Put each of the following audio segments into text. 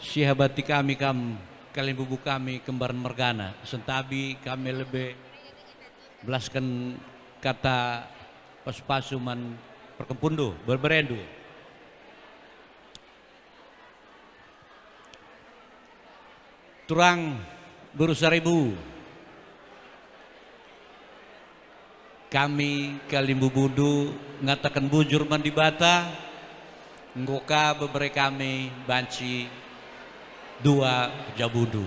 Syihabati kami kam kalian bubu kami kembaran mergana sentabi kami lebih belaskan kata paspasuman perkempundu berberendu turang berusaha seribu kami kalian bubudu ngatakan bujur mandibata bata ngoka bebere kami banci dua jabudu.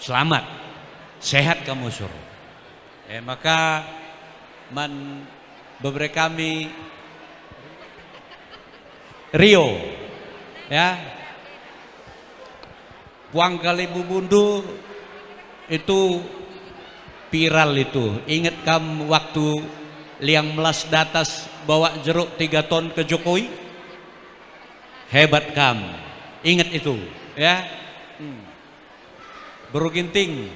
Selamat, sehat kamu suruh. Eh, maka man beberapa kami Rio ya Puang kali bubundu itu viral itu. Ingat kamu waktu liang melas datas bawa jeruk tiga ton ke Jokowi? Hebat kamu. Ingat itu, ya. Hmm. Bro Ginting,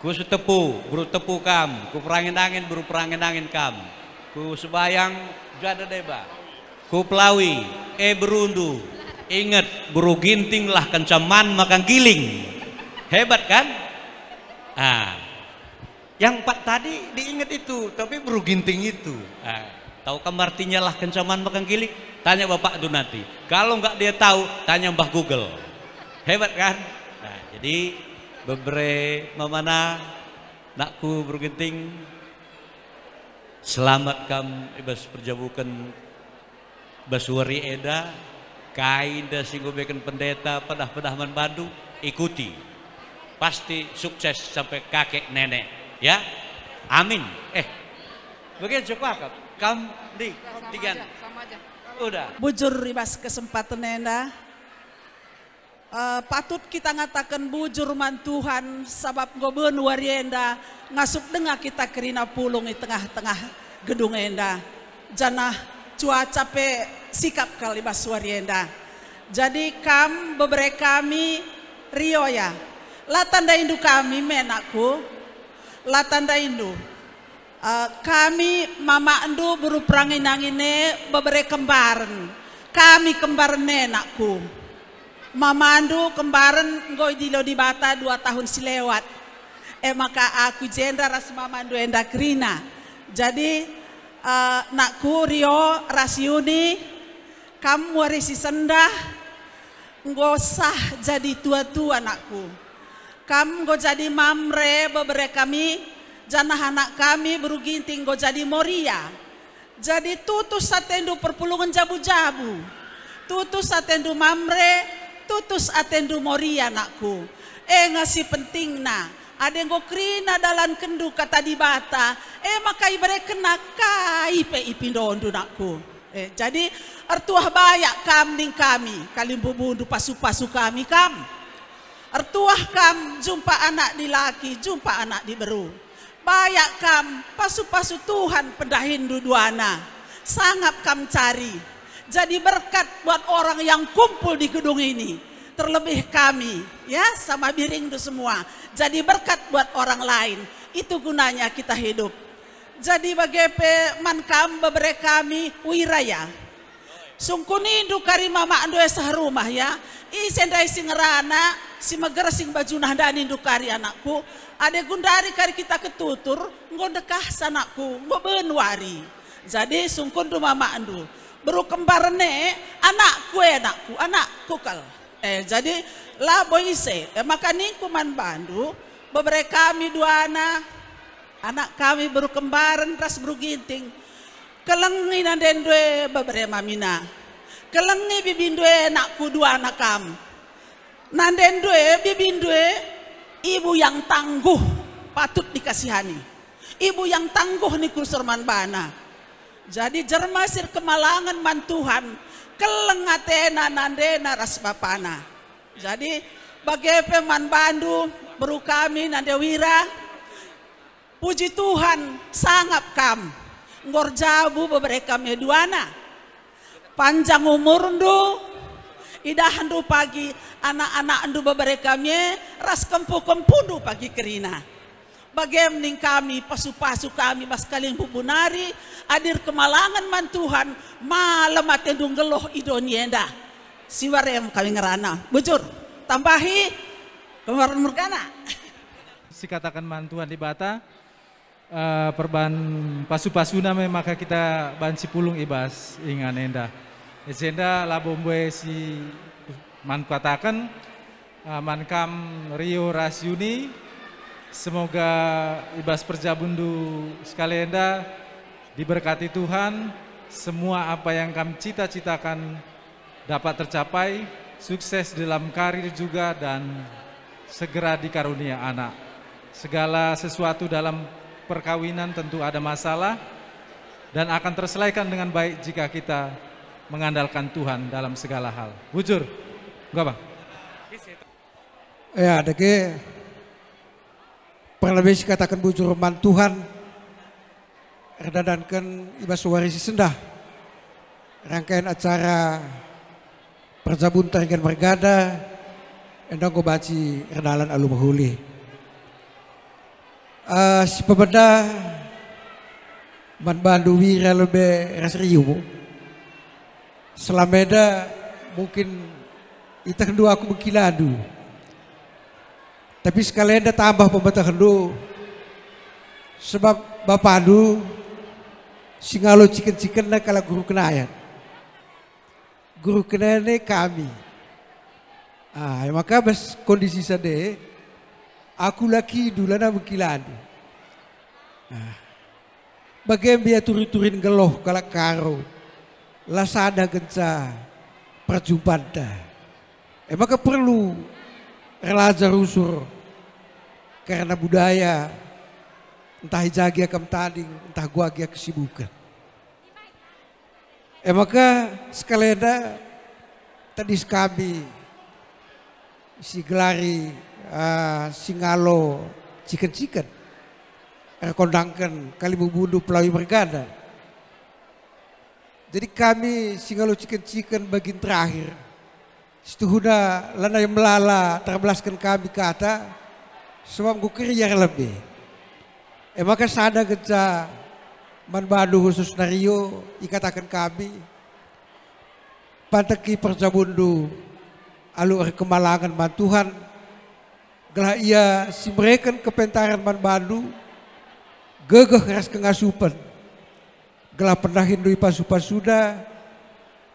ku setepu, bro tepu kam, ku perangin angin, bro perangin angin kam, ku sebayang jada deba, ku pelawi, e eh, berundu, ingat bro Ginting lah kencaman makan giling, hebat kan? Ah, yang empat tadi diingat itu, tapi bro Ginting itu. Ah, tahu kan artinya lah kencaman makan giling? Tanya Bapak Dunati. Kalau nggak dia tahu, tanya Mbah Google. Hebat kan? Nah, jadi bebre mamana nakku bergenting selamat kam ibas perjabukan basuari eda kain singgung beken pendeta pedah pedah man badu ikuti pasti sukses sampai kakek nenek ya amin eh bagian cukup kam di tiga udah. Bujur ribas kesempatan nenda. Uh, eh, patut kita ngatakan bujur man mantuhan sabab goben warienda ngasuk dengar kita kerina pulung di tengah-tengah gedung enda. jana cuaca pe sikap kali mas warienda. Jadi kam bebre kami Rio ya. Latanda indu kami menakku. Latanda indu. Eh, kami mama endu buru perangi nangine bebere kembaran kami kembaran nenakku mama endu kembaran gue dilo di bata dua tahun silewat eh maka aku jendra ras mama endu Enda krina jadi eh, nakku rio rasiuni kamu warisi sendah sah jadi tua-tua anakku. Kamu go jadi mamre beberapa kami Jana anak kami beruginting go jadi moria. Jadi tutus atendu perpulungan jabu-jabu. Tutus atendu mamre, tutus atendu moria anakku. Eh ngasih penting na. Ada yang krina dalam kendu kata di bata. Eh makai berekena kai pe ipindondu nakku. Eh, jadi ertuah bayak ning kami, kalimbu bundu pasu-pasu kami kam. Ertuah kam jumpa anak di laki, jumpa anak di beru. Bayak kam pasu-pasu Tuhan pedah Hindu duana. sangat kam cari. Jadi berkat buat orang yang kumpul di gedung ini. Terlebih kami ya sama biring itu semua. Jadi berkat buat orang lain. Itu gunanya kita hidup. Jadi bagi man kam beberapa kami wiraya indu karima mak andu esah rumah ya isendai sendai si meger sing baju nah dan indu kari anakku ade gundari kari kita ketutur ngondekah sanakku ngobenwari jadi sungkun rumah mak andu beru kembar kembarne anakku enakku anakku kal eh jadi lah boise eh, makani kuman bandu beberapa kami dua anak anak kami baru kembaran ras beru ginting kelengi na dendwe babre mamina kelengi bibindwe nak kudua nakam nandendwe bibindwe ibu yang tangguh patut dikasihani ibu yang tangguh ni surman bana jadi jermasir kemalangan mantuhan kelengatena nandena bapana, jadi bagai peman bandu beru nandewira puji Tuhan sangat kam gorjabu beberapa meduana panjang umur ndu idah ndu pagi anak-anak ndu beberapa me ras kempu kempu ndu pagi kerina bagaimana kami pasu-pasu kami mas kalian bubunari adir kemalangan man Tuhan malam ndu geloh idonienda siwarem kami ngerana bujur tambahi kemarin murgana si katakan mantuan di bata uh, perban pasu-pasuna maka kita ban pulung ibas ingan enda. Ejenda labombe si man katakan uh, eh, kam Rio Rasyuni semoga ibas perjabundu sekali enda diberkati Tuhan semua apa yang kami cita-citakan dapat tercapai sukses dalam karir juga dan segera dikarunia anak segala sesuatu dalam perkawinan tentu ada masalah dan akan terselesaikan dengan baik jika kita mengandalkan Tuhan dalam segala hal. Bujur, enggak bang? Ya, deke perlebih katakan bujur man Tuhan redadankan ibasuari sendah rangkaian acara perjabun targen bergada endang baci redalan alumahuli uh, eh, sebabada man bandumi relebe rasriumu selameda mungkin ita kendu aku mengkiladu tapi sekalian ada tambah pembetah kendu sebab bapak adu singalo ciken ciken na kalau guru kenayat guru kenayat kami ah ya maka bes kondisi sedih Aku laki dulu nak Nah. Bagian dia turi-turin geloh kalau karo. Lasada genca perjumpaan dah. Emang perlu relaja usur karena budaya entah hijagia kem entah gua gak kesibukan. Eh maka sekalian tadi kami si gelari uh, singalo ciket chicken eh, kondangkan kali bubundu pelawi bergada. Jadi kami singalo ciket-ciket bagian terakhir. Setuhuna lana yang melala terbelaskan kami kata sebab gukir yang lebih. Eh maka sadar geja man badu khusus nario ikatakan kami panteki percabundu alu kemalangan man Tuhan Gelah ia si mereka kepentaran man bandu. Gegeh ras kengasupan. Gelah pernah hindui pasupan sudah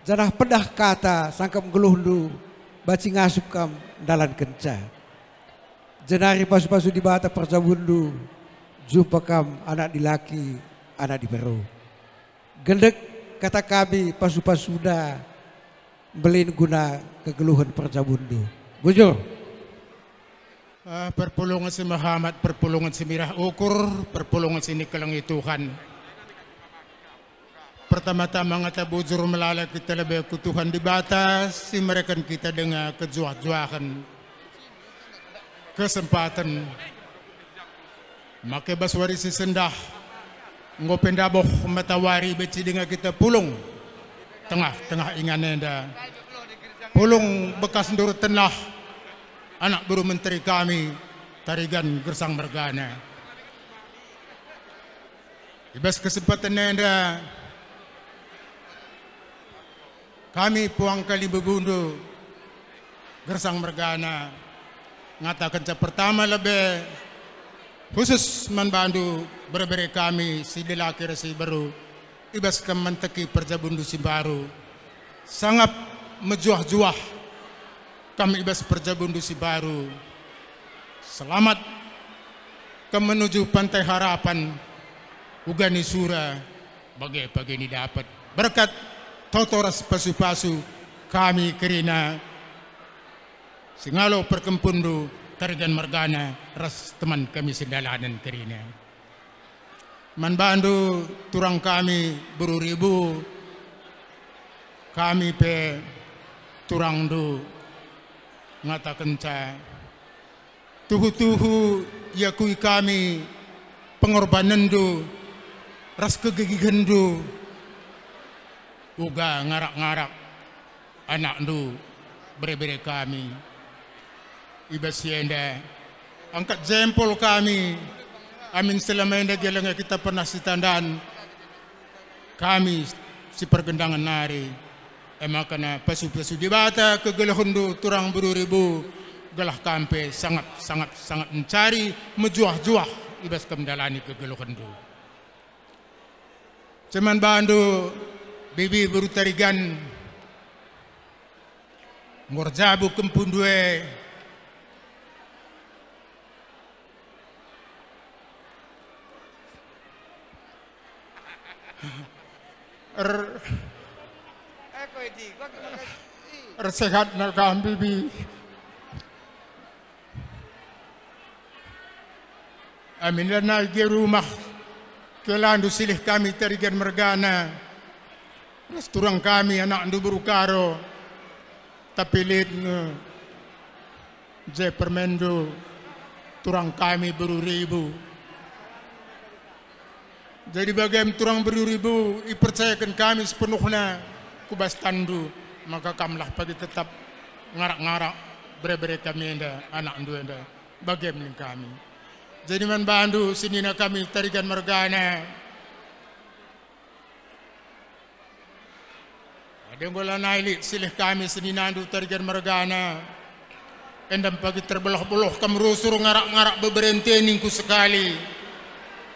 Janah pedah kata sangkem geluh du. Baci ngasup kam dalan kenca. Jenari pasu-pasu di bata percabundu. Jumpa kam anak laki anak di diberu. Gendek kata kami pasu sudah Belin guna kegeluhan percabundu. Bujur. Uh, perpulungan si Muhammad, perpulungan si Mirah Ukur, perpulungan si Tuhan. Pertama-tama ngata bujur melalak kita lebih ke Tuhan di batas, si mereka kita dengar kejuah-juahan. Kesempatan. Maka baswari si sendah, ngopendaboh matawari beci dengan kita pulung. Tengah-tengah inganenda. Pulung bekas nur tenah anak guru menteri kami Tarigan Gersang Mergana. ibas kesempatan anda kami puang kali begundu Gersang Mergana ngatakan pertama lebih khusus membantu berbere kami si lelaki resi baru ibas kementeki perjabundu si baru sangat mejuah-juah kami ibas Perjabundusi Baru selamat ke menuju Pantai Harapan Ugani Sura bagai bagai ini dapat berkat totoras pasu-pasu kami kerina singalo perkempundu targan margana ras teman kami sedalanan kerina man bandu turang kami beribu kami pe turang du ngata kencang tuhu-tuhu ya kui kami pengorbanan do ras kegigihan do uga ngarak-ngarak anak do bere-bere kami iba sienda angkat jempol kami amin selama ini gelangnya kita pernah sitandan kami si pergendangan nari emakana pasu-pasu dibata ke gelah turang buru ribu gelah kampe sangat sangat sangat mencari mejuah-juah ibas kemdalani ke gelah cuman bandu bibi berutarigan ngorjabu kempundue er Resehat nalkahan bibi. Amin lana ge rumah kelandu silih kami terigen mergana. Restoran kami anak andu berukaro. Tapi lid je permendo turang kami beruribu. Jadi bagaimana turang beruribu, dipercayakan kami sepenuhnya kubas tandu maka kamlah pagi tetap ngarak-ngarak bere-bere kami anda anak andu anda bagaimana kami jadi man bandu na kami tarikan mergana bola naili silih kami sini nandu tarikan mergana Endam pagi terbelah-belah kam rusur ngarak-ngarak beberentening ningku sekali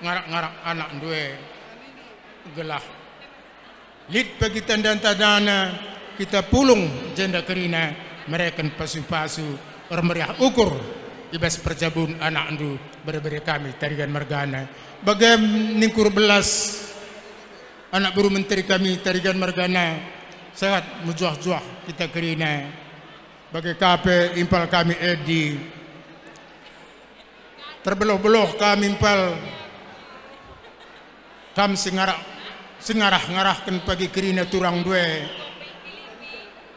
Ngarak-ngarak anak dua e. Gelah lid pagi tanda eh, kita pulung janda kerina mereka kan pasu-pasu or meriah ukur ibas perjabun anak andu berberi kami tarigan margana. Bagai ningkur belas anak buru menteri kami tarigan margana sehat mujuah-juah kita kerina Bagai kape impal kami edi terbeloh-beloh kami impal kami singarak sengarah-ngarahkan pagi kerina turang dua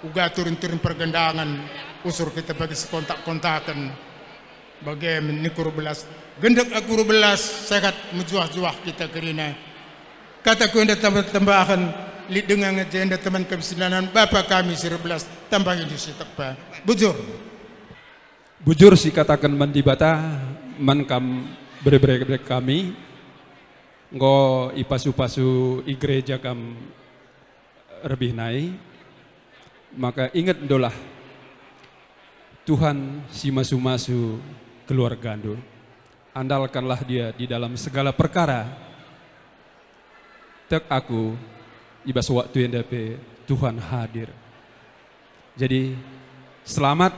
uga turun-turun pergendangan usur kita bagi sekontak-kontakan bagi menikur belas gendak akur belas sekat menjuah-juah kita kerina Kataku ku anda tambah-tambahan li dengan anda teman kebisindanan bapak kami sir belas tambah ini tepa bujur bujur si katakan mandibata man kam bere-bere kami ngo ipasu-pasu igreja kam lebih eh, naik, maka ingat dolah Tuhan si masu-masu keluar gandul. andalkanlah dia di dalam segala perkara tek aku ibas waktu yang dapat Tuhan hadir jadi selamat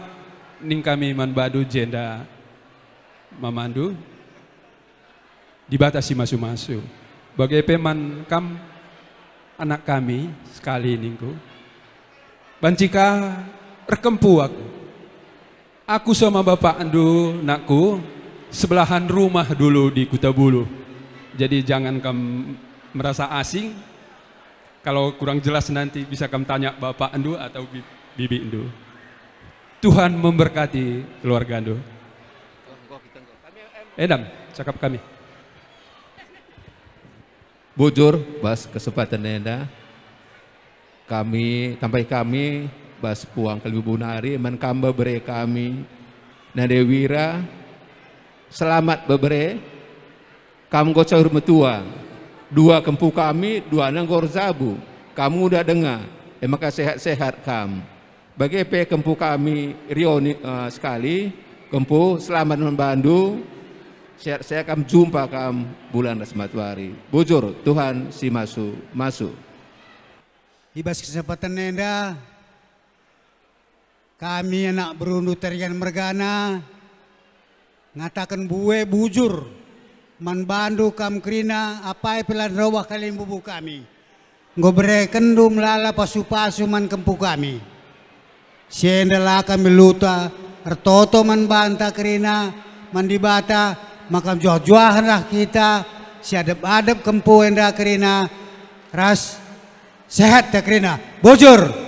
ning kami manbadu jenda mamandu dibatasi masuk-masuk. Bagi peman kam anak kami sekali ningku. Bancika rekempu aku. Aku sama bapak andu nakku sebelahan rumah dulu di Kuta Bulu. Jadi jangan Kam merasa asing. Kalau kurang jelas nanti bisa Kam tanya bapak andu atau bibi andu. Tuhan memberkati keluarga andu. Edam, cakap kami. Bujur bas kesempatan nenda kami sampai kami bas puang kalbu bunari menkamba bere kami Nade Wira, selamat bebere kamu gocor metua dua kempu kami dua nanggor zabu kamu udah dengar eh maka sehat-sehat kamu bagi pe kempu kami rioni eh, sekali kempu selamat membantu saya, saya akan jumpa kamu bulan Rasmatwari. Bujur, Tuhan si masuk, masuk. Ibas kesempatan nenda, kami anak berundu terian mergana, ngatakan buwe bujur, manbandu kam krina, apa pelan rawah kalian bubu kami. Ngobre kendu melala pasu-pasu man kempu kami. Sienda kami luta, Ertoto man banta krina, mandibata maka jauh juahanlah kita adep adab kempu dah kerina ras sehat dah kerina bojur